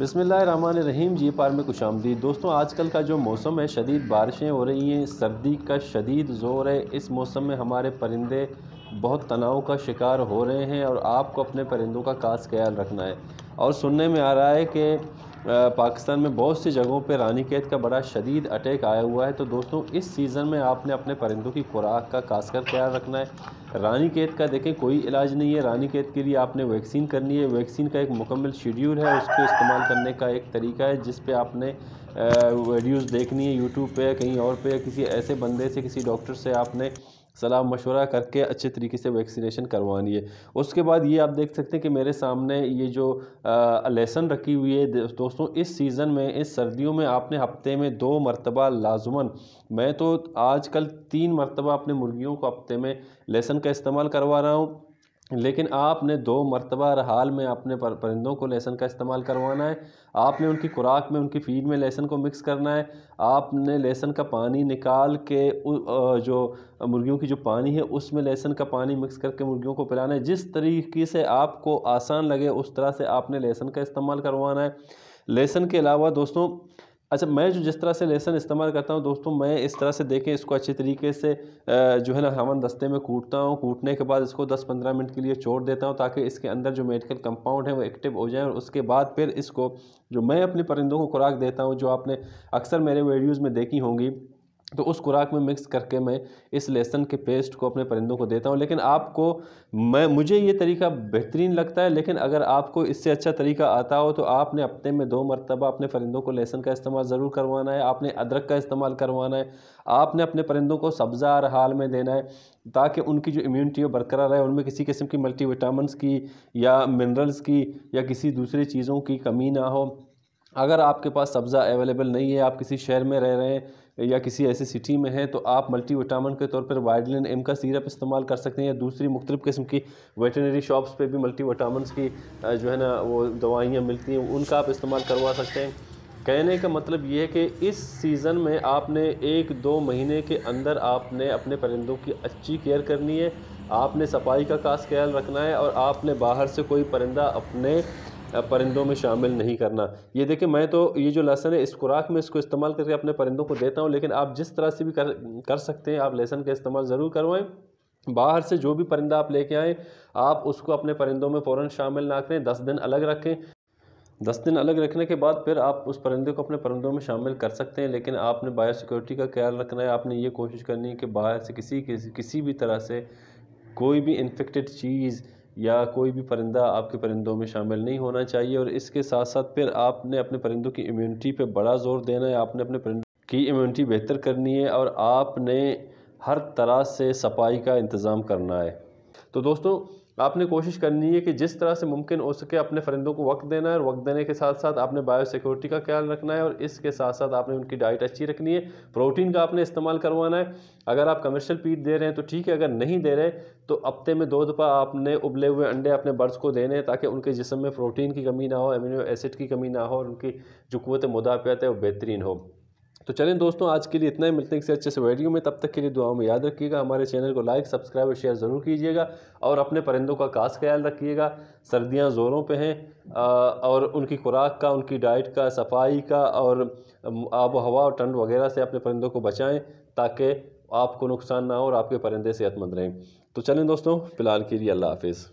रहीम जी पार में खुश आमदी दोस्तों आजकल का जो मौसम है शदीद बारिशें हो रही हैं सर्दी का शदीद ज़ोर है इस मौसम में हमारे परिंदे बहुत तनाव का शिकार हो रहे हैं और आपको अपने परिंदों का खास ख्याल रखना है और सुनने में आ रहा है कि पाकिस्तान में बहुत सी जगहों पर रानी कैद का बड़ा शदीद अटैक आया हुआ है तो दोस्तों इस सीज़न में आपने अपने परिंदों की खुराक का खासकर ख्याल रखना है रानी कैद का देखें कोई इलाज नहीं है रानी कैद के लिए आपने वैक्सीन करनी है वैक्सीन का एक मुकम्मल शेड्यूल है उसको इस्तेमाल करने का एक तरीका है जिस पर आपने वीडियोज़ देखनी है यूट्यूब पर कहीं और पे किसी ऐसे बंदे से किसी डॉक्टर से आपने सलाह मशवरा करके अच्छे तरीके से वैक्सीनेशन करवानी है उसके बाद ये आप देख सकते हैं कि मेरे सामने ये जो लेसन रखी हुई है दोस्तों इस सीज़न में इस सर्दियों में आपने हफ्ते में दो मरतबा लाजमन मैं तो आज कल तीन मरतबा अपने मुर्गियों को हफ्ते में लहसन का इस्तेमाल करवा रहा हूँ लेकिन आपने दो मरतबा हाल में अपने पर परिंदों को लहसन का इस्तेमाल करवाना है आपने उनकी खुराक में उनकी फीड में लहसन को मिक्स करना है आपने लहसन का पानी निकाल के जो मुर्गियों की जो पानी है उसमें लहसन का पानी मिक्स करके मुर्गियों को पिलाना है जिस तरीके से आपको आसान लगे उस तरह से आपने लहसन का इस्तेमाल करवाना है लहसन के अलावा दोस्तों अच्छा मैं जो जिस तरह से लहसन इस्तेमाल करता हूँ दोस्तों मैं इस तरह से देखें इसको अच्छे तरीके से जो है ना हमन दस्ते में कूटता हूँ कूटने के बाद इसको 10-15 मिनट के लिए छोड़ देता हूँ ताकि इसके अंदर जो मेडिकल कंपाउंड है वो एक्टिव हो जाए और उसके बाद फिर इसको जो मैं अपने परिंदों को खुराक देता हूँ जो आपने अक्सर मेरे वीडियोज़ में देखी होंगी तो उस खुराक में मिक्स करके मैं इस लहसन के पेस्ट को अपने परिंदों को देता हूँ लेकिन आपको मैं मुझे ये तरीका बेहतरीन लगता है लेकिन अगर आपको इससे अच्छा तरीका आता हो तो आपने हफ्ते में दो मरतबा अपने परिंदों को लहसन का इस्तेमाल ज़रूर करवाना है आपने अदरक का इस्तेमाल करवाना है आपने अपने परिंदों को सब्ज़ार हाल में देना है ताकि उनकी जो इम्यूनिटी है बरकरार रहे उनमें किसी किस्म की मल्टीविटामस की या मिनरल्स की या किसी दूसरी चीज़ों की कमी ना हो अगर आपके पास सब्ज़ा अवेलेबल नहीं है आप किसी शहर में रह रहे हैं या किसी ऐसे सिटी में है तो आप मल्टी विटामिन के तौर पर वाइडलिन एम का सीरप इस्तेमाल कर सकते हैं या दूसरी मुख्तलिफ़ किस्म की वेटनरी शॉप्स पर भी मल्टी विटामिन की जो है ना वो दवाइयाँ मिलती हैं उनका आप इस्तेमाल करवा सकते हैं कहने का मतलब ये है कि इस सीज़न में आपने एक दो महीने के अंदर आपने अपने परिंदों की अच्छी केयर करनी है आपने सफाई का खास ख्याल रखना है और आपने बाहर से कोई परिंदा अपने परिंदों में शामिल नहीं करना ये देखिए मैं तो ये जो लहसन है इस खुराक में इसको इस्तेमाल करके अपने परिंदों को देता हूँ लेकिन आप जिस तरह से भी कर कर सकते हैं आप लहसन का इस्तेमाल ज़रूर करवाएँ बाहर से जो भी परिंदा आप लेके आएँ आप उसको अपने परिंदों में फ़ौर शामिल ना करें दस दिन अलग रखें दस दिन अलग रखने के बाद फिर आप उस परिंदे को अपने परिंदों में शामिल कर सकते हैं लेकिन आपने बायोसिक्योरिटी का ख्याल रखना है आपने ये कोशिश करनी है कि बाहर से किसी किसी किसी भी तरह से कोई भी इन्फेक्टेड चीज़ या कोई भी परिंदा आपके परिंदों में शामिल नहीं होना चाहिए और इसके साथ साथ फिर आपने अपने परिंदों की इम्यूनिटी पे बड़ा जोर देना है आपने अपने परिंदों की इम्यूनिटी बेहतर करनी है और आपने हर तरह से सफाई का इंतज़ाम करना है तो दोस्तों आपने कोशिश करनी है कि जिस तरह से मुमकिन हो सके अपने फरिंदों को वक्त देना है और वक्त देने के साथ साथ आपने बायो सिक्योरिटी का ख्याल रखना है और इसके साथ साथ आपने उनकी डाइट अच्छी रखनी है प्रोटीन का आपने इस्तेमाल करवाना है अगर आप कमर्शियल पीट दे रहे हैं तो ठीक है अगर नहीं दे रहे तो हफ्ते में दो दफ़ा आपने उबले हुए अंडे अपने बर्ड्स को देने हैं ताकि उनके जिसम में प्रोटीन की कमी ना हो एमिनो एसिड की कमी ना हो और उनकी जो कुत मुदाफ़त है वो बेहतरीन हो तो चलें दोस्तों आज के लिए इतना ही मिलते हैं किसी अच्छे से वीडियो में तब तक के लिए दुआओं में याद रखिएगा हमारे चैनल को लाइक सब्सक्राइब और शेयर ज़रूर कीजिएगा और अपने परिंदों का खास ख्याल रखिएगा सर्दियाँ ज़ोरों पर हैं और उनकी खुराक का उनकी डाइट का सफाई का और आब हवा और ठंड वगैरह से अपने परिंदों को बचाएँ ताकि आपको नुकसान ना हो और आपके परिंदे सेहतमंद रहें तो चलें दोस्तों फ़िलहाल के लिए अल्लाह हाफिज़